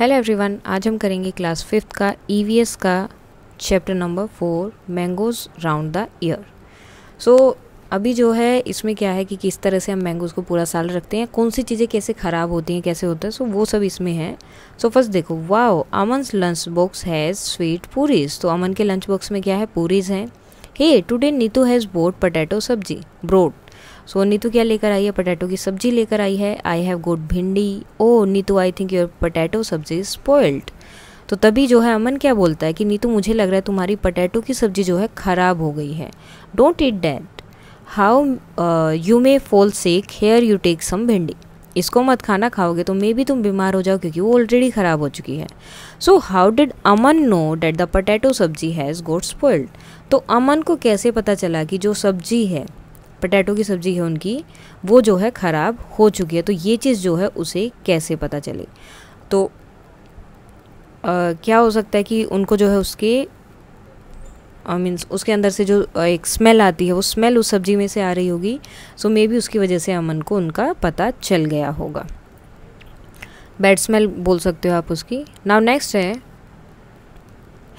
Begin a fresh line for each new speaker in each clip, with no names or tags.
Hello everyone आज हम करेंगे क्लास फिफ्थ का ईवीएस e का chapter number four mangoes round the year so अभी जो है इसमें क्या है कि किस तरह से हम मैंगोज़ को पूरा साल रखते हैं कौन सी चीज़ें कैसे ख़राब होती हैं कैसे होता है सो so, वो सब इसमें है सो so, फर्स्ट देखो wow Aman's lunch box has sweet puris तो अमन के लंच बॉक्स में क्या है पूरीज हैं hey today Neetu has brought potato sabzi bread so Neetu क्या लेकर आई है पटैटो की सब्जी लेकर आई है आई have good bhindi oh Neetu I think your potato sabzi is spoiled तो तभी जो है अमन क्या बोलता है कि नीतू मुझे लग रहा है तुम्हारी पटैटो की सब्जी जो है ख़राब हो गई है don't eat that how you may fall sick here you take some bhindi इसको मत खाना खाओगे तो मे भी तुम बीमार हो जाओ क्योंकि वो ऑलरेडी ख़राब हो चुकी है so how did Aman know that the potato sabzi has got spoiled तो अमन को कैसे पता चला कि जो सब्जी है पटैटो की सब्ज़ी है उनकी वो जो है ख़राब हो चुकी है तो ये चीज़ जो है उसे कैसे पता चले तो आ, क्या हो सकता है कि उनको जो है उसके मीन्स उसके अंदर से जो एक स्मेल आती है वो स्मेल उस सब्ज़ी में से आ रही होगी सो मे बी उसकी वजह से अमन को उनका पता चल गया होगा बैड स्मेल बोल सकते हो आप उसकी नाउ नेक्स्ट है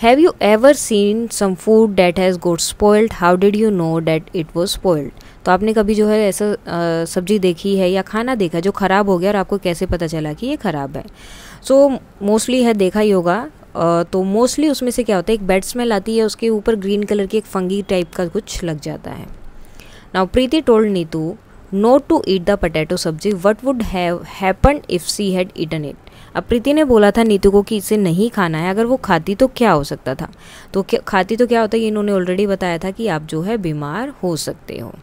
have you ever seen some food that has got spoiled how did you know that it was spoiled तो आपने कभी जो है ऐसा सब्जी देखी है या खाना देखा जो ख़राब हो गया और आपको कैसे पता चला कि ये ख़राब है सो so, मोस्टली है देखा ही होगा तो मोस्टली उसमें से क्या होता है एक बेड स्मेल आती है उसके ऊपर ग्रीन कलर की एक फंगी टाइप का कुछ लग जाता है now Preeti told Neetu not to eat the potato sabzi what would happen if she had eaten it अब प्रीति ने बोला था नीतू को कि इसे नहीं खाना है अगर वो खाती तो क्या हो सकता था तो क्या खाती तो क्या होता है इन्होंने ऑलरेडी बताया था कि आप जो है बीमार हो सकते हो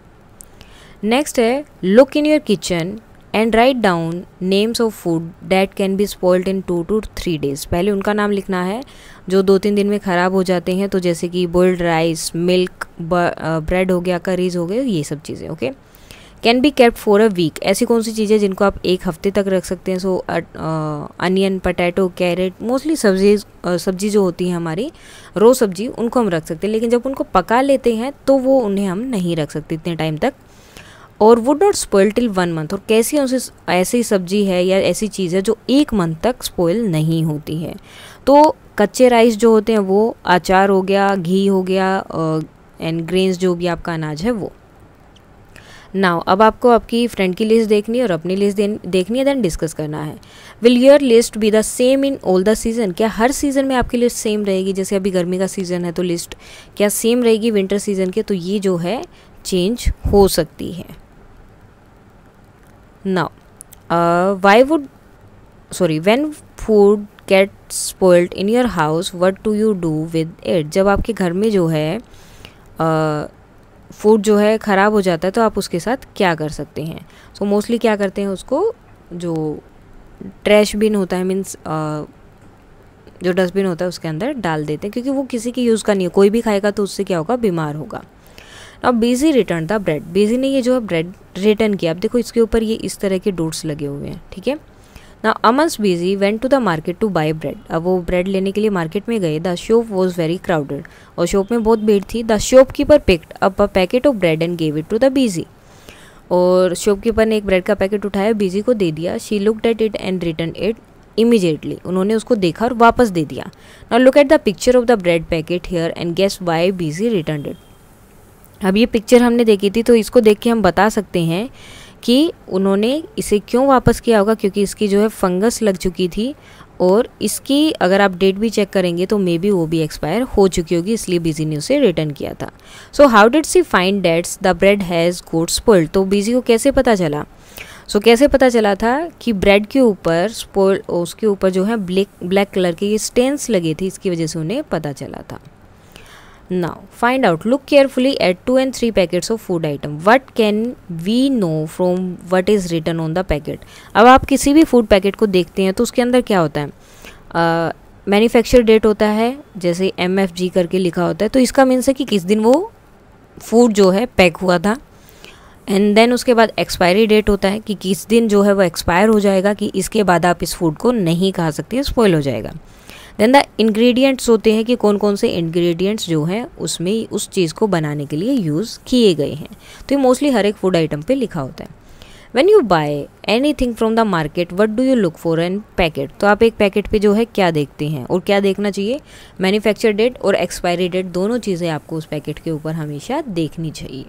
नेक्स्ट है look in your kitchen and write down names of food that can be spoiled in two to three days पहले उनका नाम लिखना है जो दो तीन दिन में ख़राब हो जाते हैं तो जैसे कि बोल्ड राइस मिल्क ब्रेड हो गया करीज हो गया ये सब चीज़ें okay can be kept for a week ऐसी कौन सी चीज़ें जिनको आप एक हफ्ते तक रख सकते हैं so onion potato carrot mostly सब्जी सब्जी जो होती है हमारी रो सब्जी उनको हम रख सकते हैं लेकिन जब उनको पका लेते हैं तो वो उन्हें हम नहीं रख सकते इतने टाइम तक और would not spoil till one month और कैसी उसे ऐसी सब्जी है या ऐसी चीज़ है जो एक मंथ तक स्पॉयल नहीं होती है तो कच्चे राइस जो होते हैं वो अचार हो गया घी हो गया एंड ग्रेन्स जो भी आपका अनाज है वो नाउ अब आपको आपकी फ्रेंड की लिस्ट देखनी है और अपनी लिस्ट देखनी है देन डिस्कस करना है will your list be the same in all the season क्या हर सीज़न में आपकी लिस्ट सेम रहेगी जैसे अभी गर्मी का सीज़न है तो लिस्ट क्या सेम रहेगी विंटर सीज़न के तो ये जो है चेंज हो सकती है now uh, why would sorry when food get spoiled in your house what do you do with it जब आपके घर में जो है फूड uh, जो है ख़राब हो जाता है तो आप उसके साथ क्या कर सकते हैं सो so, मोस्टली क्या करते हैं उसको जो ट्रैश बिन होता है मीन्स uh, जो डस्टबिन होता है उसके अंदर डाल देते हैं क्योंकि वो किसी के यूज़ का नहीं है कोई भी खाएगा तो उससे क्या होगा बीमार होगा now Beeji return the bread Beeji ने ये जो है ब्रेड रिटर्न किया अब देखो इसके ऊपर ये इस तरह के डोट्स लगे हुए हैं ठीक है ना Aman's Beeji went to the market to buy bread अब वो ब्रेड लेने के लिए मार्केट में गए the shop was very crowded और शॉप में बहुत भीड़ थी the shopkeeper picked up a packet of bread and gave it to the Beeji और शॉपकीपर ने एक ब्रेड का पैकेट उठाया बीजी को दे दिया she look at it and return it immediately उन्होंने उसको देखा और वापस दे दिया now look at the picture of the bread packet here and guess why Beeji return it अब ये पिक्चर हमने देखी थी तो इसको देख के हम बता सकते हैं कि उन्होंने इसे क्यों वापस किया होगा क्योंकि इसकी जो है फंगस लग चुकी थी और इसकी अगर आप डेट भी चेक करेंगे तो मे बी वो भी एक्सपायर हो चुकी होगी इसलिए बिजी ने उसे रिटर्न किया था so how did she find that's the bread has got spoiled तो बिजी को कैसे पता चला सो so, कैसे पता चला था कि ब्रेड के ऊपर स्पोल उसके ऊपर जो है ब्लैक ब्लैक कलर के ये स्टेंस लगे थे इसकी वजह से उन्हें पता चला था Now, find out. Look carefully at two and three packets of food item. What can we know from what is written on the packet? अब आप किसी भी food packet को देखते हैं तो उसके अंदर क्या होता है मैन्युफैक्चर uh, डेट होता है जैसे एम एफ जी करके लिखा होता है तो इसका मीन्स है कि किस दिन वो फूड जो है पैक हुआ था एंड देन उसके बाद एक्सपायरी डेट होता है कि किस दिन जो है वो एक्सपायर हो जाएगा कि इसके बाद आप इस फूड को नहीं खा सकते स्पॉइल हो जाएगा देन द इंग्रेडिएंट्स होते हैं कि कौन कौन से इंग्रेडिएंट्स जो हैं उसमें उस चीज़ को बनाने के लिए यूज़ किए गए हैं तो ये मोस्टली हर एक फूड आइटम पे लिखा होता है when you buy anything from the market what do you look for an packet तो आप एक पैकेट पे जो है क्या देखते हैं और क्या देखना चाहिए मैन्युफैक्चर डेट और एक्सपायरी डेट दोनों चीज़ें आपको उस पैकेट के ऊपर हमेशा देखनी चाहिए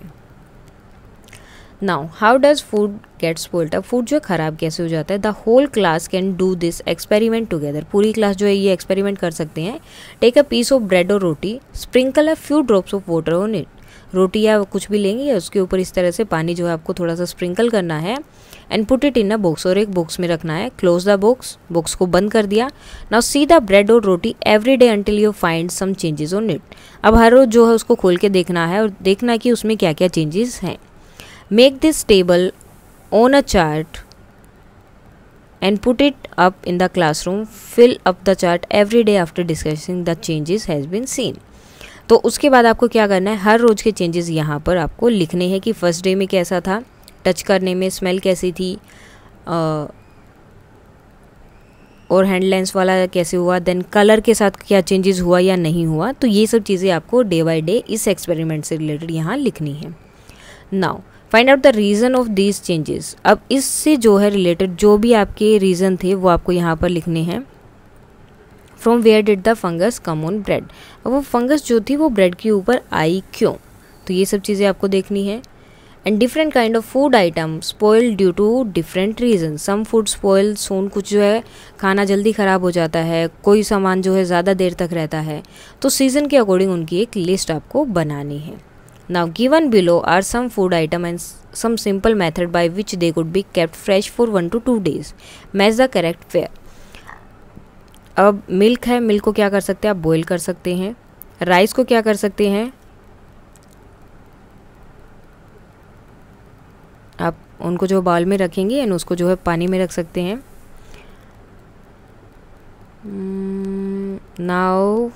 now how does food gets spoiled अब फूड जो है ख़राब कैसे हो जाता है the whole class can do this experiment together पूरी क्लास जो है ये एक्सपेरिमेंट कर सकते हैं take a piece of bread और रोटी sprinkle a few drops of water on it रोटी या कुछ भी लेंगे या उसके ऊपर इस तरह से पानी जो है आपको थोड़ा सा स्प्रिंकल करना है and put it in a box और एक बॉक्स में रखना है क्लोज द बॉक्स बॉक्स को बंद कर दिया नाउ सी द ब्रेड और रोटी every day until you find some changes on it अब हर रोज़ जो है उसको खोल के देखना है और देखना है कि उसमें क्या क्या चेंजेस हैं Make this table on a chart and put it up in the classroom. Fill up the chart every day after discussing the changes has been seen. तो उसके बाद आपको क्या करना है हर रोज़ के चेंजेस यहाँ पर आपको लिखने हैं कि फ़र्स्ट डे में कैसा था टच करने में स्मेल कैसी थी आ, और हैंड लेंस वाला कैसे हुआ देन कलर के साथ क्या चेंजेस हुआ या नहीं हुआ तो ये सब चीज़ें आपको डे बाय डे इस एक्सपेरिमेंट से रिलेटेड यहाँ लिखनी है now find out the reason of these changes अब इससे जो है रिलेटेड जो भी आपके रीज़न थे वो आपको यहाँ पर लिखने हैं from where did the fungus come on bread अब वो फंगस जो थी वो ब्रेड के ऊपर आई क्यों तो ये सब चीज़ें आपको देखनी है and different kind of food item spoil due to different reason some food spoil soon कुछ जो है खाना जल्दी ख़राब हो जाता है कोई सामान जो है ज़्यादा देर तक रहता है तो सीज़न के अकॉर्डिंग उनकी एक लिस्ट आपको बनानी है Now given below are some food item and some simple method by which they could be kept fresh for 1 to 2 days. Match the correct fare. अब मिल्क है मिल्क को क्या कर सकते हैं आप बॉईल कर सकते हैं राइस को क्या कर सकते हैं आप उनको जो बाउल में रखेंगे एंड उसको जो है पानी में रख सकते हैं now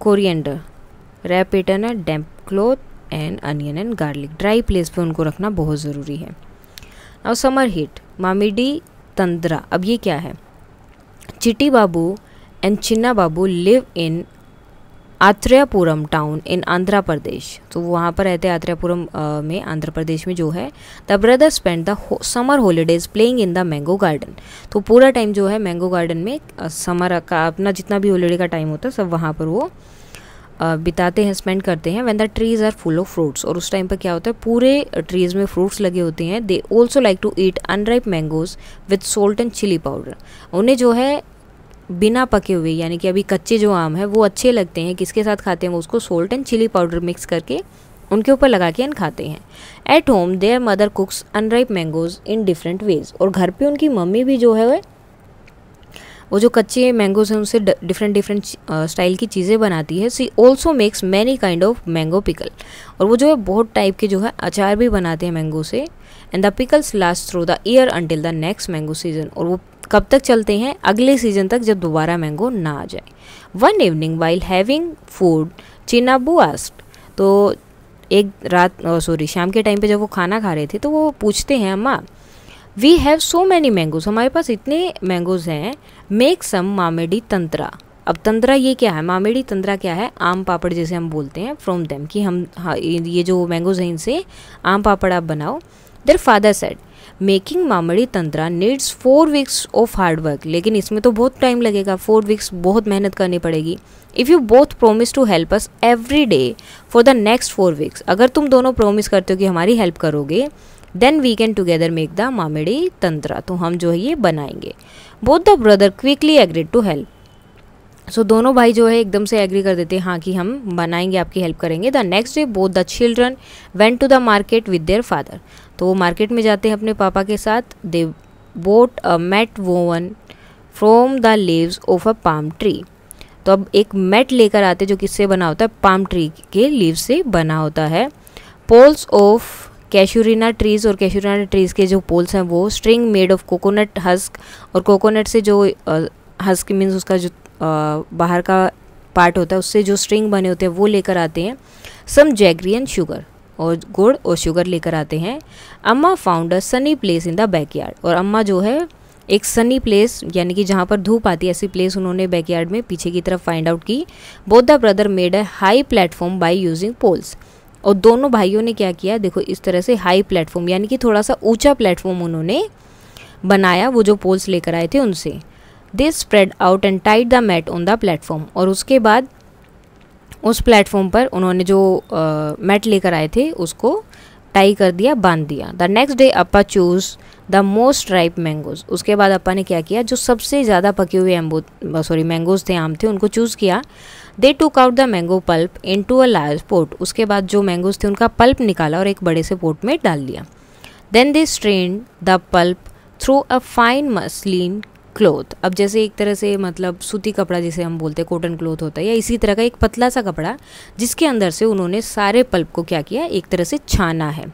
coriander wrap it in damp cloth and onion and garlic dry place पे उनको रखना बहुत ज़रूरी है और समर हीट मामिडी तंद्रा अब ये क्या है Chitti Babu and Chinna Babu live in Atreyapuram town in Andhra Pradesh तो वहाँ पर रहते आत्रेयापुरम में आंध्र प्रदेश में जो है the brother spend the summer holidays playing in the mango garden तो पूरा टाइम जो है मैंगो गार्डन में समर का अपना जितना भी हॉलीडे का टाइम होता है सब वहाँ पर वो बिताते हैं स्पेंड करते हैं when the trees are full of fruits और उस टाइम पर क्या होता है पूरे ट्रीज़ में फ्रूट्स लगे होते हैं they also like to eat unripe mangoes with salt and chili powder उन्हें जो है बिना पके हुए यानी कि अभी कच्चे जो आम है वो अच्छे लगते हैं किसके साथ खाते हैं वो उसको salt and chili powder mix करके उनके ऊपर लगा के एन खाते हैं at home their mother cooks unripe mangoes in different ways और घर पे उनकी मम्मी भी जो है वो जो कच्चे मैंगोज हैं उनसे डिफरेंट डिफरेंट स्टाइल की चीज़ें बनाती है she also makes many kind of mango pickle और वो जो है बहुत टाइप के जो है अचार भी बनाते हैं मैंगो से and the pickles last through the year until the next mango season और वो कब तक चलते हैं अगले सीजन तक जब दोबारा मैंगो ना आ जाए one evening while having food Chinabu asked तो एक रात सॉरी शाम के टाइम पे जब वो खाना खा रहे थे तो वो पूछते हैं Amma we have so many mangoes हमारे पास इतने मैंगोज हैं मेक सम मामेडी तंत्रा अब तंद्रा ये क्या है मामेडी तंद्रा क्या है आम पापड़ जैसे हम बोलते हैं फ्रॉम देम कि हम हाँ, ये जो मैंगोज हैं इनसे आम पापड़ आप बनाओ their father said making mamidi tandra needs four weeks of hard work लेकिन इसमें तो बहुत टाइम लगेगा फोर वीक्स बहुत मेहनत करनी पड़ेगी if you both promise to help us every day for the next four weeks अगर तुम दोनों प्रोमिस करते हो कि हमारी हेल्प करोगे then we can together make the mamidi tandra तो हम जो है ये बनाएंगे both the brother quickly agreed to help so so, दोनों भाई जो है एकदम से एग्री कर देते हैं हाँ कि हम बनाएंगे आपकी हेल्प करेंगे the next day both the children went to the market with their father तो वो मार्केट में जाते हैं अपने पापा के साथ they bought a mat woven from the leaves of a palm tree तो अब एक मेट लेकर आते जो किससे बना होता है पाम ट्री के लीव से बना होता है पोल्स ऑफ कैशूरिना ट्रीज़ और कैशूरिना ट्रीज़ के जो पोल्स हैं वो string made of coconut husk और कोकोनट से जो हस्क मीन्स उसका जो बाहर का पार्ट होता है उससे जो स्ट्रिंग बने होते हैं वो लेकर आते हैं सम जैगरियन शुगर और गुड़ और शुगर लेकर आते हैं Amma found a sunny place in the backyard और अम्मा जो है एक सनी प्लेस यानी कि जहाँ पर धूप आती है ऐसी प्लेस उन्होंने बैकयार्ड में पीछे की तरफ फाइंड आउट की both the brother made a high platform by using poles और दोनों भाइयों ने क्या किया देखो इस तरह से हाई प्लेटफॉर्म यानी कि थोड़ा सा ऊंचा प्लेटफॉर्म उन्होंने बनाया वो जो पोल्स लेकर आए थे उनसे they spread out and tight the mat on the platform और उसके बाद उस प्लेटफॉर्म पर उन्होंने जो मैट लेकर आए थे उसको टाई कर दिया बांध दिया the next day Appa choose the most ripe mangoes उसके बाद अपा ने क्या किया जो सबसे ज़्यादा पके हुए एम्बो सॉरी मैंगोज थे आम थे उनको चूज़ किया they took out the mango pulp into a large pot उसके बाद जो मैंगोज थे उनका पल्प निकाला और एक बड़े से पोर्ट में डाल दिया then they strain the pulp through a fine muslin cloth अब जैसे एक तरह से मतलब सूती कपड़ा जिसे हम बोलते हैं कॉटन क्लोथ होता है या इसी तरह का एक पतला सा कपड़ा जिसके अंदर से उन्होंने सारे पल्प को क्या किया एक तरह से छाना है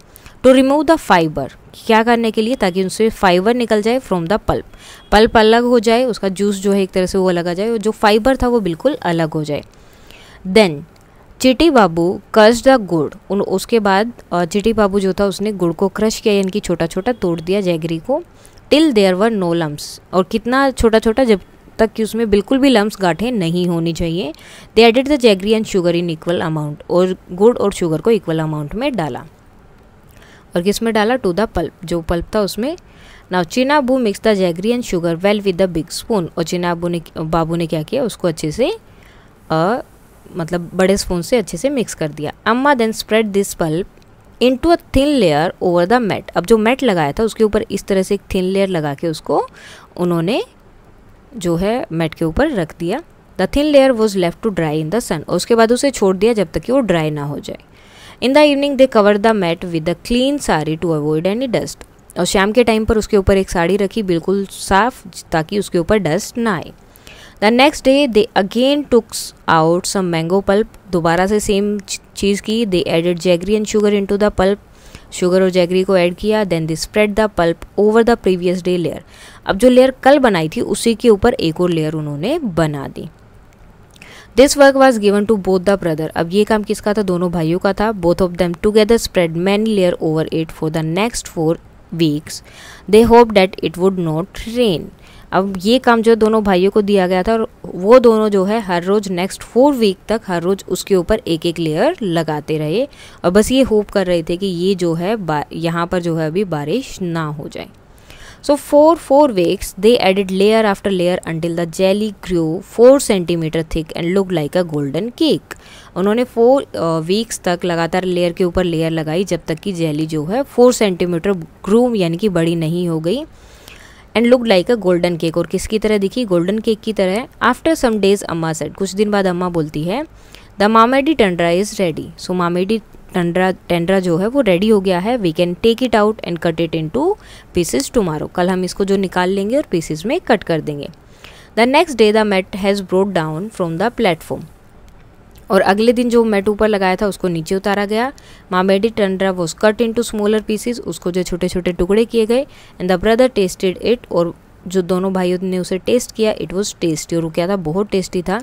टू रिमूव द फाइबर क्या करने के लिए ताकि उनसे फाइबर निकल जाए फ्रॉम द पल्प पल्प अलग हो जाए उसका जूस जो है एक तरह से वो अलग आ जाए और जो फाइबर था वो बिल्कुल अलग हो जाए देन चिटी बाबू कर्ज द गुड़ उन उसके बाद चिटी बाबू जो था उसने गुड़ को क्रश किया यानी कि छोटा छोटा तोड़ दिया जैगरी को till there were no lumps और कितना छोटा छोटा जब तक कि उसमें बिल्कुल भी लम्ब गाठे नहीं होनी चाहिए they added the jaggery and sugar in equal amount और गुड़ और शुगर को इक्वल अमाउंट में डाला और किस में डाला टू द पल्प जो पल्प था उसमें now Chinabu mix the jaggery and sugar well with the big spoon और चिनाबू ने बाबू ने क्या किया उसको अच्छे से आ, मतलब बड़े स्पून से अच्छे से मिक्स कर दिया Amma then spread this pulp into a thin layer over the mat अब जो मैट लगाया था उसके ऊपर इस तरह से एक थिन लेयर लगा के उसको उन्होंने जो है मैट के ऊपर रख दिया the thin layer was left to dry in the sun और उसके बाद उसे छोड़ दिया जब तक कि वो ड्राई ना हो जाए in the evening they cover the mat with a clean sari to avoid any dust और शाम के टाइम पर उसके ऊपर एक साड़ी रखी बिल्कुल साफ ताकि उसके ऊपर डस्ट ना आए the next day they again tooks out some mango pulp दोबारा से सेम चीज़ की they added jaggery and sugar into the pulp sugar और जैगरी को ऐड किया then they spread the pulp over the previous day layer अब जो layer कल बनाई थी उसी के ऊपर एक और लेयर उन्होंने बना दी this work was given to both the brother अब ये काम किसका था दोनों भाइयों का था both of them together spread many layer over it for the next four weeks they hope that it would not rain अब ये काम जो दोनों भाइयों को दिया गया था और वो दोनों जो है हर रोज़ नेक्स्ट फोर वीक तक हर रोज़ उसके ऊपर एक एक लेयर लगाते रहे और बस ये होप कर रहे थे कि ये जो है यहाँ पर जो है अभी बारिश ना हो जाए So for four weeks they added layer after layer until the jelly grew 4 centimetre thick and looked like a golden cake. उन्होंने फोर वीक्स uh, तक लगातार लेयर के ऊपर लेयर लगाई जब तक कि जेली जो है फोर सेंटीमीटर ग्रूम यानी कि बड़ी नहीं हो गई and look like a golden cake और किसकी तरह दिखी गोल्डन केक की तरह after some days Amma said कुछ दिन बाद अम्मा बोलती है the mamidi tandra is ready so mamidi tandra tandra जो है वो रेडी हो गया है we can take it out and cut it into pieces tomorrow कल हम इसको जो निकाल लेंगे और पीसेज में कट कर देंगे the next day the mat has brought down from the platform और अगले दिन जो मेट ऊपर लगाया था उसको नीचे उतारा गया mamidi tandra was cut into smaller pieces उसको जो छोटे छोटे टुकड़े किए गए and the brother tasted it और जो दोनों भाइयों ने उसे टेस्ट किया इट वॉज टेस्टी और वो क्या था बहुत टेस्टी था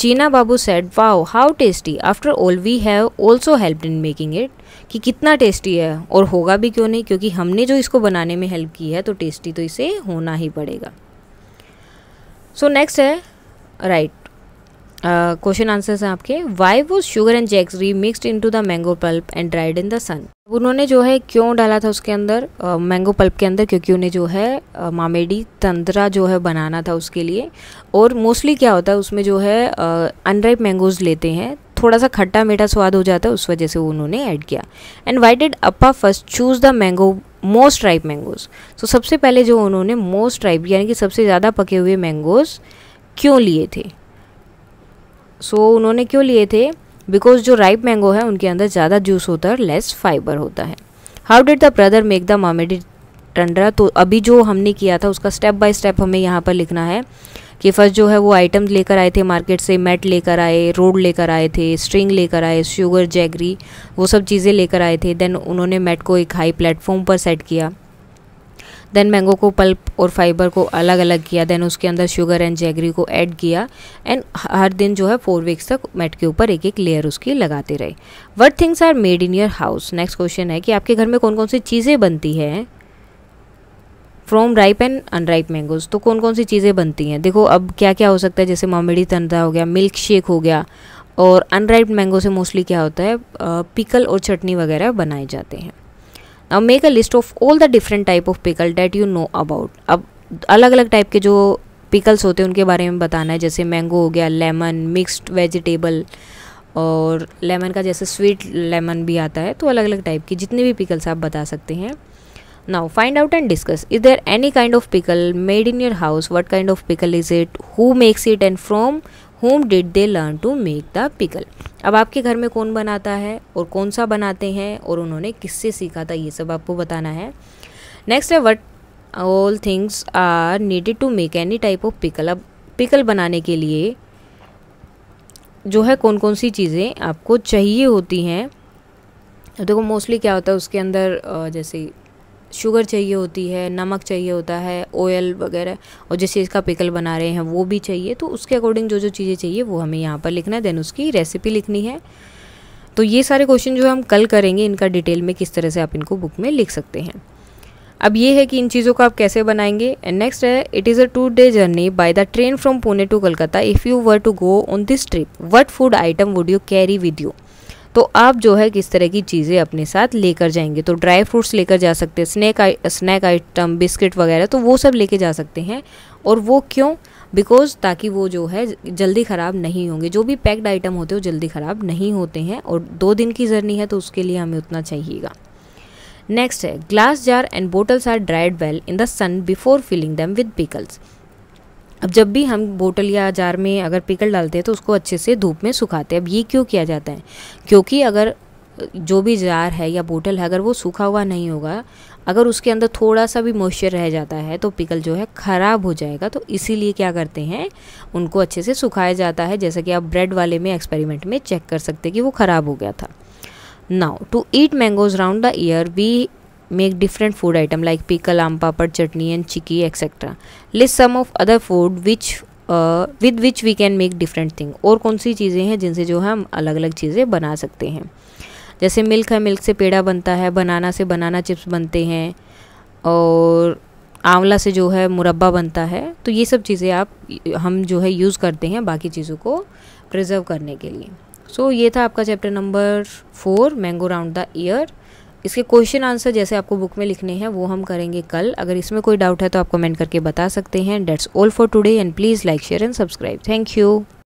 Chena Babu said, Wow, how tasty. After all, we have also helped in making it. कि कितना tasty है और होगा भी क्यों नहीं क्योंकि हमने जो इसको बनाने में help की है तो tasty तो इसे होना ही पड़ेगा so next है right? क्वेश्चन uh, आंसर्स हैं आपके वाई वो sugar and jaggery mixed to the mango pulp and dried in the sun उन्होंने जो है क्यों डाला था उसके अंदर मैंगो uh, पल्प के अंदर क्योंकि उन्हें जो है uh, मामेडी तंद्रा जो है बनाना था उसके लिए और मोस्टली क्या होता है उसमें जो है अनराइप मैंगोज लेते हैं थोड़ा सा खट्टा मीठा स्वाद हो जाता है उस वजह से उन्होंने ऐड किया and why did Appa first choose the mango most ripe mangoes तो सबसे पहले जो उन्होंने मोस्ट राइप यानी कि सबसे ज़्यादा पके हुए मैंगोज़ क्यों लिए थे सो so, उन्होंने क्यों लिए थे बिकॉज जो राइप मैंगो है उनके अंदर ज़्यादा जूस होता है लेस फाइबर होता है how did the brother make the mamidi tandra तो अभी जो हमने किया था उसका स्टेप बाय स्टेप हमें यहाँ पर लिखना है कि फर्स्ट जो है वो आइटम लेकर आए थे मार्केट से मेट लेकर आए रोड लेकर आए थे स्ट्रिंग लेकर आए शुगर जैगरी वो सब चीज़ें लेकर आए थे देन उन्होंने मेट को एक हाई प्लेटफॉर्म पर सेट किया देन मैंगो को पल्प और फाइबर को अलग अलग किया देन उसके अंदर शुगर एंड जैगरी को ऐड किया एंड हर दिन जो है फोर वीक्स तक मैट के ऊपर एक एक लेयर उसकी लगाते रहे what things are made in your house next question है कि आपके घर में कौन कौन सी चीज़ें बनती हैं from ripe and unripe mangoes तो कौन कौन सी चीज़ें बनती हैं देखो अब क्या क्या हो सकता है जैसे मामेडी तंदा हो गया मिल्क शेक हो गया और अनराइप मैंगो से मोस्टली क्या होता है पिकल और चटनी वगैरह बनाए जाते हैं now make a list of all the different type of pickle that you know about अब अलग अलग टाइप के जो पिकल्स होते हैं उनके बारे में बताना है जैसे मैंगो हो गया लेमन मिक्स्ड वेजिटेबल और लेमन का जैसे स्वीट लेमन भी आता है तो अलग अलग टाइप की जितने भी पिकल्स आप बता सकते हैं now find out and discuss is there any kind of pickle made in your house what kind of pickle is it who makes it and from whom did they learn to make the pickle अब आपके घर में कौन बनाता है और कौन सा बनाते हैं और उन्होंने किससे सीखा था ये सब आपको बताना है नेक्स्ट है what all things are needed to make any type of pickle अब पिकल बनाने के लिए जो है कौन कौन सी चीज़ें आपको चाहिए होती हैं देखो मोस्टली क्या होता है उसके अंदर जैसे शुगर चाहिए होती है नमक चाहिए होता है ऑयल वगैरह और जैसे इसका पिकल बना रहे हैं वो भी चाहिए तो उसके अकॉर्डिंग जो जो चीज़ें चाहिए वो हमें यहाँ पर लिखना है देन उसकी रेसिपी लिखनी है तो ये सारे क्वेश्चन जो हम कल करेंगे इनका डिटेल में किस तरह से आप इनको बुक में लिख सकते हैं अब ये है कि इन चीज़ों को आप कैसे बनाएंगे एंड नेक्स्ट है it is a two day journey by the train from Pune to Calcutta if you were to go on this trip what food item would you carry with you तो आप जो है किस तरह की चीज़ें अपने साथ लेकर जाएंगे तो ड्राई फ्रूट्स लेकर जा सकते हैं स्नैक स्नैक आइटम बिस्किट वगैरह तो वो सब लेके जा सकते हैं और वो क्यों बिकॉज ताकि वो जो है जल्दी ख़राब नहीं होंगे जो भी पैक्ड आइटम होते हैं वो जल्दी ख़राब नहीं होते हैं और दो दिन की जर्नी है तो उसके लिए हमें उतना चाहिएगा नेक्स्ट है glass jar and bottles are dried well in the sun before filling them with pickles अब जब भी हम बोतल या जार में अगर पिकल डालते हैं तो उसको अच्छे से धूप में सुखाते हैं अब ये क्यों किया जाता है क्योंकि अगर जो भी जार है या बोतल है अगर वो सूखा हुआ नहीं होगा अगर उसके अंदर थोड़ा सा भी मॉइस्चर रह जाता है तो पिकल जो है ख़राब हो जाएगा तो इसीलिए क्या करते हैं उनको अच्छे से सुखाया जाता है जैसा कि आप ब्रेड वाले में एक्सपेरिमेंट में चेक कर सकते कि वो ख़राब हो गया था now to eat mangoes round the year we make different food item like pickle aam papad chutney and chikki etcetera list some of other food which with which we can make different thing और कौन सी चीज़ें हैं जिनसे जो है हम अलग अलग चीज़ें बना सकते हैं जैसे मिल्क है मिल्क से पेड़ा बनता है बनाना से बनाना चिप्स बनते हैं और आंवला से जो है मुरब्बा बनता है तो ये सब चीज़ें आप हम जो है यूज़ करते हैं बाकी चीज़ों को प्रिजर्व करने के लिए सो so, ये था आपका chapter number four mango round the year इसके क्वेश्चन आंसर जैसे आपको बुक में लिखने हैं वो हम करेंगे कल अगर इसमें कोई डाउट है तो आप कमेंट करके बता सकते हैं that's all for today and please like share and subscribe thank you